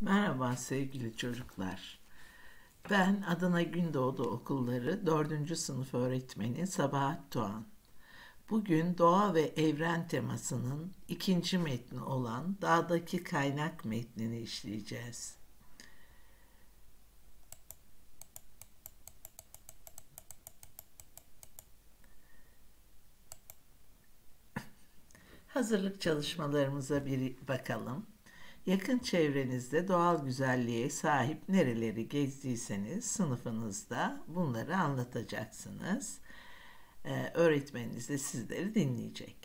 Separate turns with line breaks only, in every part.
Merhaba sevgili çocuklar. Ben Adana Gündoğdu Okulları 4. sınıf öğretmeni Sabahat Doğan. Bugün doğa ve evren temasının ikinci metni olan dağdaki kaynak metnini işleyeceğiz. Hazırlık çalışmalarımıza bir bakalım. Yakın çevrenizde doğal güzelliğe sahip nereleri gezdiyseniz sınıfınızda bunları anlatacaksınız. Ee, öğretmeniniz de sizleri dinleyecek.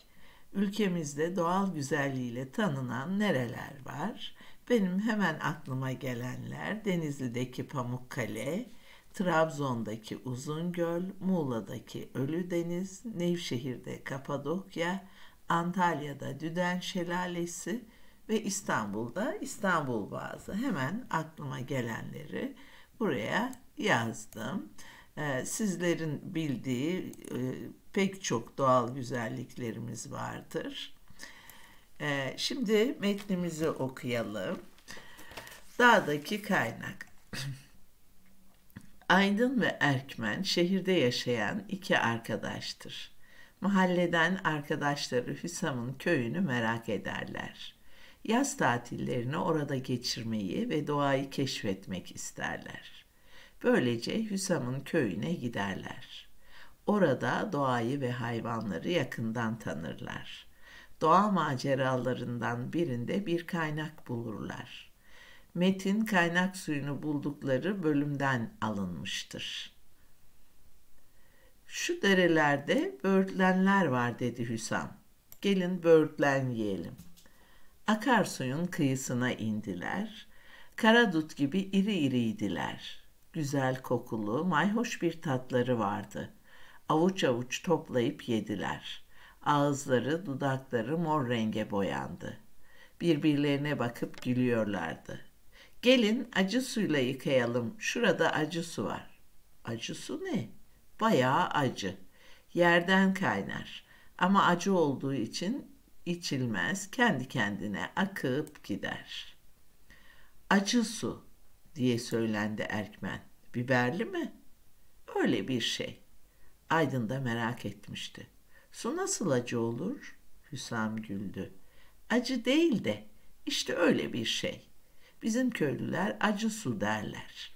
Ülkemizde doğal güzelliğiyle tanınan nereler var? Benim hemen aklıma gelenler Denizli'deki Pamukkale, Trabzon'daki Uzungöl, Muğla'daki Ölüdeniz, Nevşehir'de Kapadokya, Antalya'da Düden Şelalesi, ve İstanbul'da İstanbul Boğazı. Hemen aklıma gelenleri buraya yazdım. Ee, sizlerin bildiği e, pek çok doğal güzelliklerimiz vardır. Ee, şimdi metnimizi okuyalım. Dağdaki kaynak. Aydın ve Erkmen şehirde yaşayan iki arkadaştır. Mahalleden arkadaşları Hüsam'ın köyünü merak ederler yaz tatillerini orada geçirmeyi ve doğayı keşfetmek isterler. Böylece Hüsam'ın köyüne giderler. Orada doğayı ve hayvanları yakından tanırlar. Doğa maceralarından birinde bir kaynak bulurlar. Metin kaynak suyunu buldukları bölümden alınmıştır. Şu derelerde böğürtlenler var dedi Hüsam. Gelin böğürtlen yiyelim.'' Akarsuyun kıyısına indiler. kara dut gibi iri iriydiler. Güzel kokulu, mayhoş bir tatları vardı. Avuç avuç toplayıp yediler. Ağızları, dudakları mor renge boyandı. Birbirlerine bakıp gülüyorlardı. Gelin acı suyla yıkayalım. Şurada acı su var. Acı su ne? Bayağı acı. Yerden kaynar. Ama acı olduğu için içilmez, kendi kendine akıp gider. Acı su diye söylendi Erkmen. Biberli mi? Öyle bir şey. Aydın da merak etmişti. Su nasıl acı olur? Hüsam güldü. Acı değil de işte öyle bir şey. Bizim köylüler acı su derler.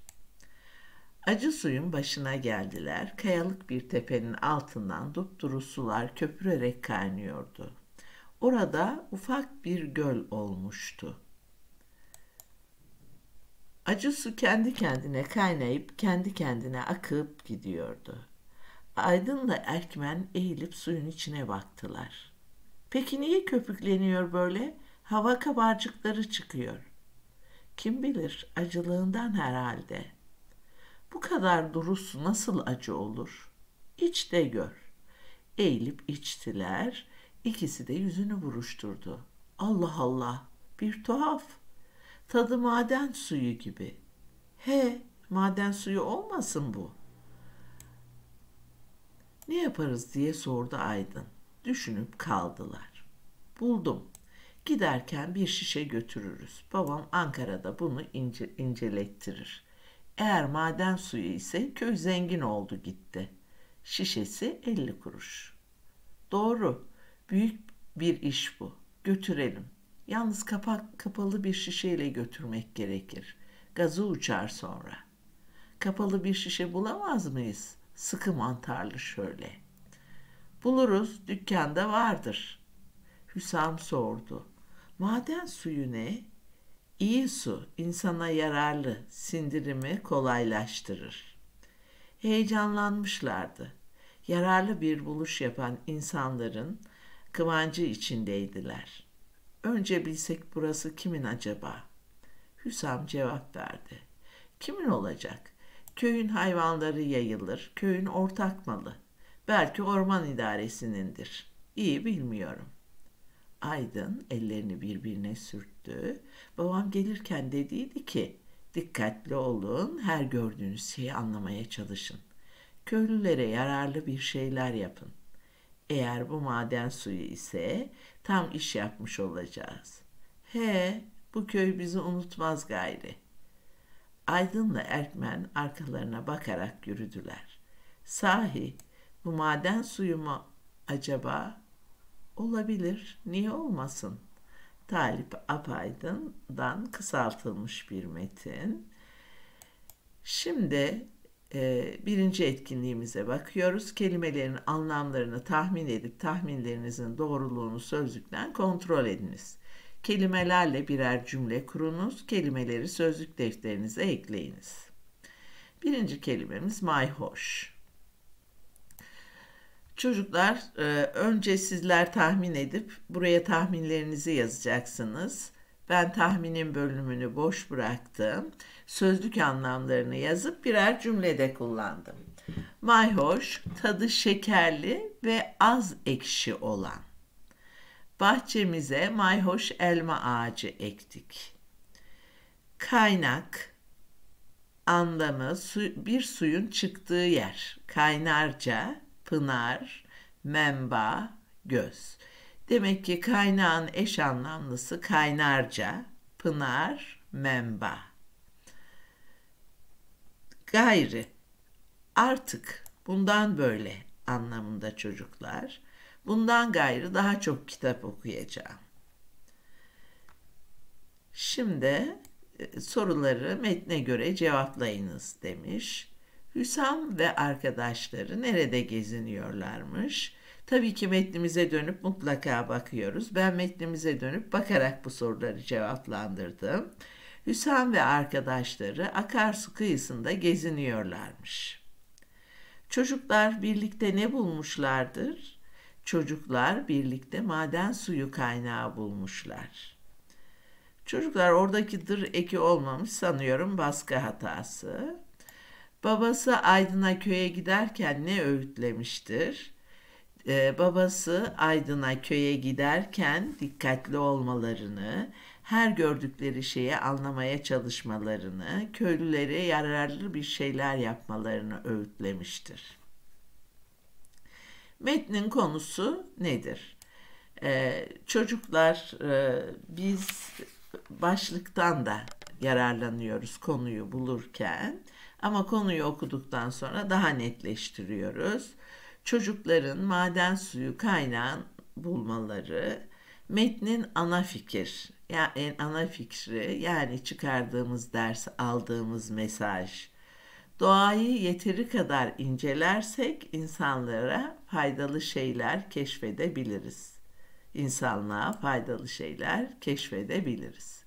Acı suyun başına geldiler. Kayalık bir tepenin altından dupduru sular köpürerek kaynıyordu. Orada ufak bir göl olmuştu. Acı su kendi kendine kaynayıp kendi kendine akıp gidiyordu. Aydın'la Erkmen eğilip suyun içine baktılar. Peki niye köpükleniyor böyle? Hava kabarcıkları çıkıyor. Kim bilir acılığından herhalde. Bu kadar duru su nasıl acı olur? İç de gör. Eğilip içtiler. İkisi de yüzünü buruşturdu. Allah Allah, bir tuhaf. Tadı maden suyu gibi. He, maden suyu olmasın bu. Ne yaparız diye sordu Aydın. Düşünüp kaldılar. Buldum. Giderken bir şişe götürürüz. Babam Ankara'da bunu ince, incelettirir. Eğer maden suyu ise köy zengin oldu gitti. Şişesi 50 kuruş. Doğru. Büyük bir iş bu. Götürelim. Yalnız kapak kapalı bir şişeyle götürmek gerekir. Gazı uçar sonra. Kapalı bir şişe bulamaz mıyız? Sıkı mantarlı şöyle. Buluruz, dükkanda vardır. Hüsam sordu. Maden suyu ne? İyi su, insana yararlı, sindirimi kolaylaştırır. Heyecanlanmışlardı. Yararlı bir buluş yapan insanların kıvancı içindeydiler. Önce bilsek burası kimin acaba? Hüsam cevap verdi. Kimin olacak? Köyün hayvanları yayılır, köyün ortak malı. Belki orman idaresinindir. İyi bilmiyorum. Aydın ellerini birbirine sürttü. Babam gelirken dediydi ki, dikkatli olun, her gördüğünüz şeyi anlamaya çalışın. Köylülere yararlı bir şeyler yapın.'' Eğer bu maden suyu ise tam iş yapmış olacağız. He, bu köy bizi unutmaz gayri. Aydın'la Erkmen arkalarına bakarak yürüdüler. Sahi, bu maden suyu mu acaba? Olabilir, niye olmasın? Talip Apaydın'dan kısaltılmış bir metin. Şimdi e, birinci etkinliğimize bakıyoruz. Kelimelerin anlamlarını tahmin edip tahminlerinizin doğruluğunu sözlükten kontrol ediniz. Kelimelerle birer cümle kurunuz, kelimeleri sözlük defterinize ekleyiniz. Birinci kelimemiz hoş Çocuklar e, önce sizler tahmin edip buraya tahminlerinizi yazacaksınız. Ben tahminin bölümünü boş bıraktım. Sözlük anlamlarını yazıp birer cümlede kullandım. Mayhoş, tadı şekerli ve az ekşi olan. Bahçemize mayhoş elma ağacı ektik. Kaynak anlamı su, bir suyun çıktığı yer. Kaynarca, pınar, memba, göz. Demek ki kaynağın eş anlamlısı kaynarca, pınar, memba. Gayri. Artık bundan böyle anlamında çocuklar. Bundan gayrı daha çok kitap okuyacağım. Şimdi e, soruları metne göre cevaplayınız demiş. Hüsam ve arkadaşları nerede geziniyorlarmış? Tabii ki metnimize dönüp mutlaka bakıyoruz. Ben metnimize dönüp bakarak bu soruları cevaplandırdım. Hüsam ve arkadaşları akarsu kıyısında geziniyorlarmış. Çocuklar birlikte ne bulmuşlardır? Çocuklar birlikte maden suyu kaynağı bulmuşlar. Çocuklar oradaki dır eki olmamış sanıyorum baskı hatası. Babası Aydın'a köye giderken ne öğütlemiştir? e, babası Aydın'a köye giderken dikkatli olmalarını, her gördükleri şeyi anlamaya çalışmalarını, köylülere yararlı bir şeyler yapmalarını öğütlemiştir. Metnin konusu nedir? Ee, çocuklar e, biz başlıktan da yararlanıyoruz konuyu bulurken ama konuyu okuduktan sonra daha netleştiriyoruz çocukların maden suyu kaynağın bulmaları metnin ana fikir ya yani e, ana fikri yani çıkardığımız ders aldığımız mesaj doğayı yeteri kadar incelersek insanlara faydalı şeyler keşfedebiliriz. insanlığa faydalı şeyler keşfedebiliriz.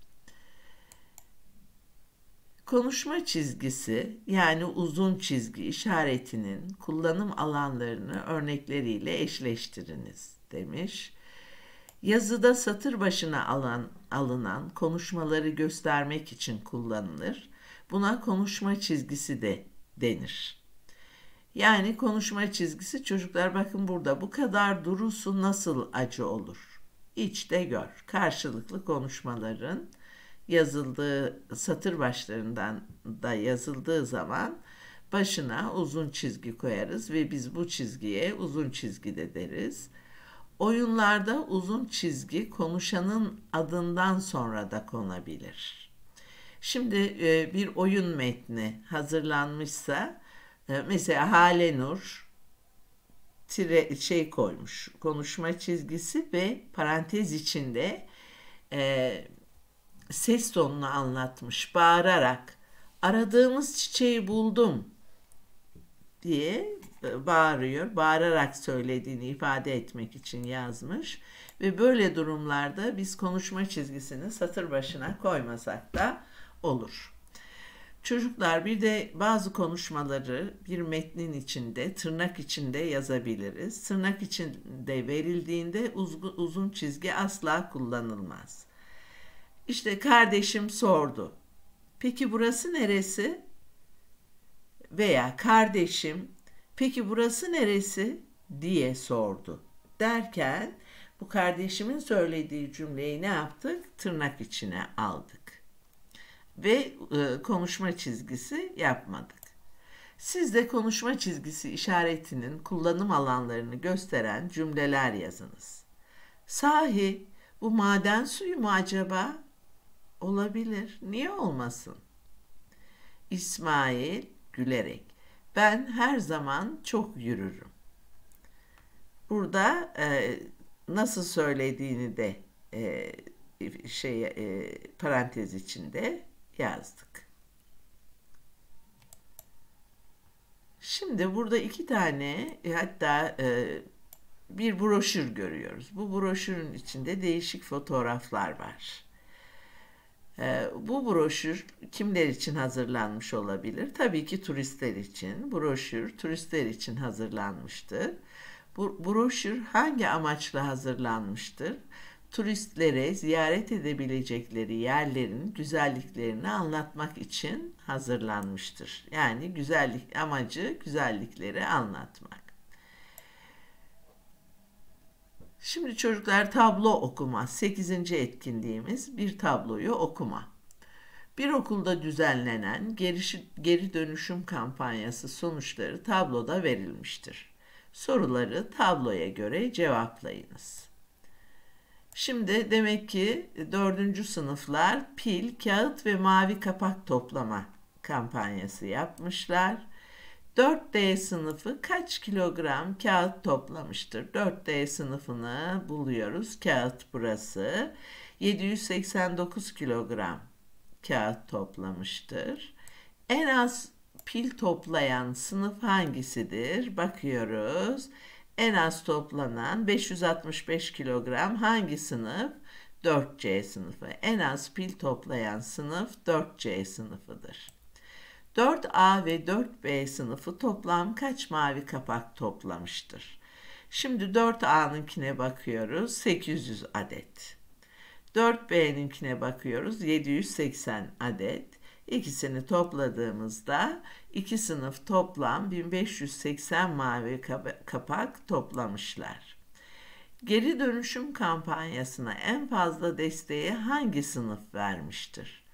Konuşma çizgisi yani uzun çizgi işaretinin kullanım alanlarını örnekleriyle eşleştiriniz demiş. Yazıda satır başına alan, alınan konuşmaları göstermek için kullanılır. Buna konuşma çizgisi de denir. Yani konuşma çizgisi çocuklar bakın burada bu kadar durusu nasıl acı olur? İç de gör. Karşılıklı konuşmaların yazıldığı satır başlarından da yazıldığı zaman başına uzun çizgi koyarız ve biz bu çizgiye uzun çizgi de deriz. Oyunlarda uzun çizgi konuşanın adından sonra da konabilir. Şimdi e, bir oyun metni hazırlanmışsa e, mesela Halenur tire, şey koymuş konuşma çizgisi ve parantez içinde e, ses tonunu anlatmış bağırarak aradığımız çiçeği buldum diye e, bağırıyor. Bağırarak söylediğini ifade etmek için yazmış. Ve böyle durumlarda biz konuşma çizgisini satır başına koymasak da olur. Çocuklar bir de bazı konuşmaları bir metnin içinde, tırnak içinde yazabiliriz. Tırnak içinde verildiğinde uzun çizgi asla kullanılmaz. İşte kardeşim sordu. Peki burası neresi? Veya kardeşim peki burası neresi diye sordu. Derken bu kardeşimin söylediği cümleyi ne yaptık? Tırnak içine aldık. Ve e, konuşma çizgisi yapmadık. Siz de konuşma çizgisi işaretinin kullanım alanlarını gösteren cümleler yazınız. Sahi bu maden suyu mu acaba? Olabilir. Niye olmasın? İsmail gülerek. Ben her zaman çok yürürüm. Burada e, nasıl söylediğini de e, şey e, parantez içinde yazdık. Şimdi burada iki tane e, hatta e, bir broşür görüyoruz. Bu broşürün içinde değişik fotoğraflar var. Ee, bu broşür kimler için hazırlanmış olabilir? Tabii ki turistler için. Broşür turistler için hazırlanmıştır. Bu broşür hangi amaçla hazırlanmıştır? Turistlere ziyaret edebilecekleri yerlerin güzelliklerini anlatmak için hazırlanmıştır. Yani güzellik amacı güzellikleri anlatmak. Şimdi çocuklar tablo okuma. Sekizinci etkinliğimiz bir tabloyu okuma. Bir okulda düzenlenen geri, dönüşüm kampanyası sonuçları tabloda verilmiştir. Soruları tabloya göre cevaplayınız. Şimdi demek ki dördüncü sınıflar pil, kağıt ve mavi kapak toplama kampanyası yapmışlar. 4D sınıfı kaç kilogram kağıt toplamıştır? 4D sınıfını buluyoruz. Kağıt burası. 789 kilogram kağıt toplamıştır. En az pil toplayan sınıf hangisidir? Bakıyoruz. En az toplanan 565 kilogram hangi sınıf? 4C sınıfı. En az pil toplayan sınıf 4C sınıfıdır. 4A ve 4B sınıfı toplam kaç mavi kapak toplamıştır? Şimdi 4A'nınkine bakıyoruz 800 adet. 4B'ninkine bakıyoruz 780 adet. İkisini topladığımızda iki sınıf toplam 1580 mavi kapak toplamışlar. Geri dönüşüm kampanyasına en fazla desteği hangi sınıf vermiştir?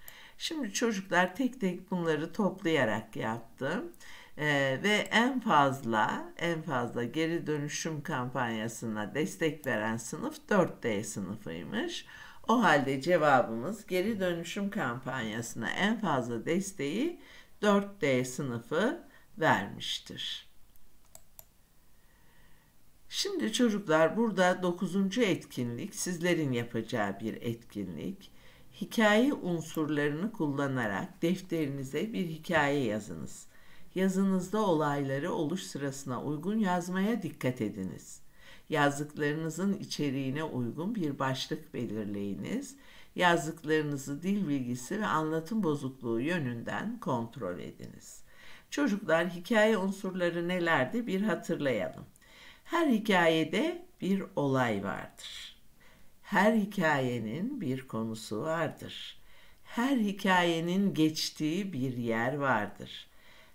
Şimdi çocuklar tek tek bunları toplayarak yaptım. Ee, ve en fazla en fazla geri dönüşüm kampanyasına destek veren sınıf 4D sınıfıymış. O halde cevabımız geri dönüşüm kampanyasına en fazla desteği 4D sınıfı vermiştir. Şimdi çocuklar burada 9. etkinlik sizlerin yapacağı bir etkinlik. Hikaye unsurlarını kullanarak defterinize bir hikaye yazınız. Yazınızda olayları oluş sırasına uygun yazmaya dikkat ediniz. Yazdıklarınızın içeriğine uygun bir başlık belirleyiniz. Yazdıklarınızı dil bilgisi ve anlatım bozukluğu yönünden kontrol ediniz. Çocuklar hikaye unsurları nelerdi bir hatırlayalım. Her hikayede bir olay vardır her hikayenin bir konusu vardır. Her hikayenin geçtiği bir yer vardır.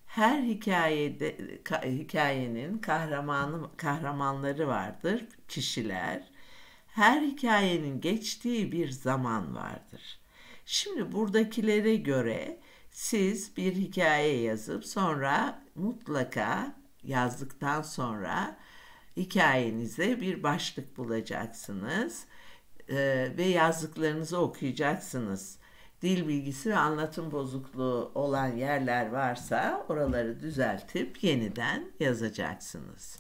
Her hikayede ka, hikayenin kahramanı kahramanları vardır, kişiler. Her hikayenin geçtiği bir zaman vardır. Şimdi buradakilere göre siz bir hikaye yazıp sonra mutlaka yazdıktan sonra hikayenize bir başlık bulacaksınız e, ve yazdıklarınızı okuyacaksınız. Dil bilgisi ve anlatım bozukluğu olan yerler varsa oraları düzeltip yeniden yazacaksınız.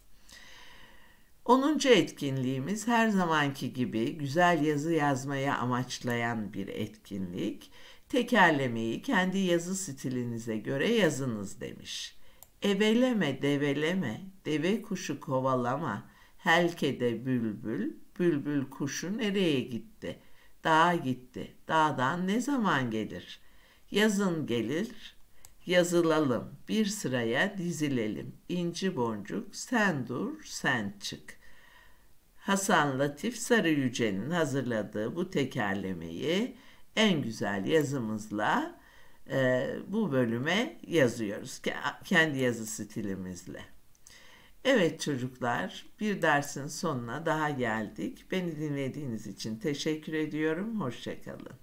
10. etkinliğimiz her zamanki gibi güzel yazı yazmaya amaçlayan bir etkinlik. Tekerlemeyi kendi yazı stilinize göre yazınız demiş. Eveleme, develeme, deve kuşu kovalama, helkede bülbül, Bülbül kuşu nereye gitti? Dağa gitti. Dağdan ne zaman gelir? Yazın gelir. Yazılalım. Bir sıraya dizilelim. İnci boncuk sen dur sen çık. Hasan Latif Sarı Yüce'nin hazırladığı bu tekerlemeyi en güzel yazımızla e, bu bölüme yazıyoruz. Kendi yazı stilimizle. Evet çocuklar, bir dersin sonuna daha geldik. Beni dinlediğiniz için teşekkür ediyorum. Hoşçakalın.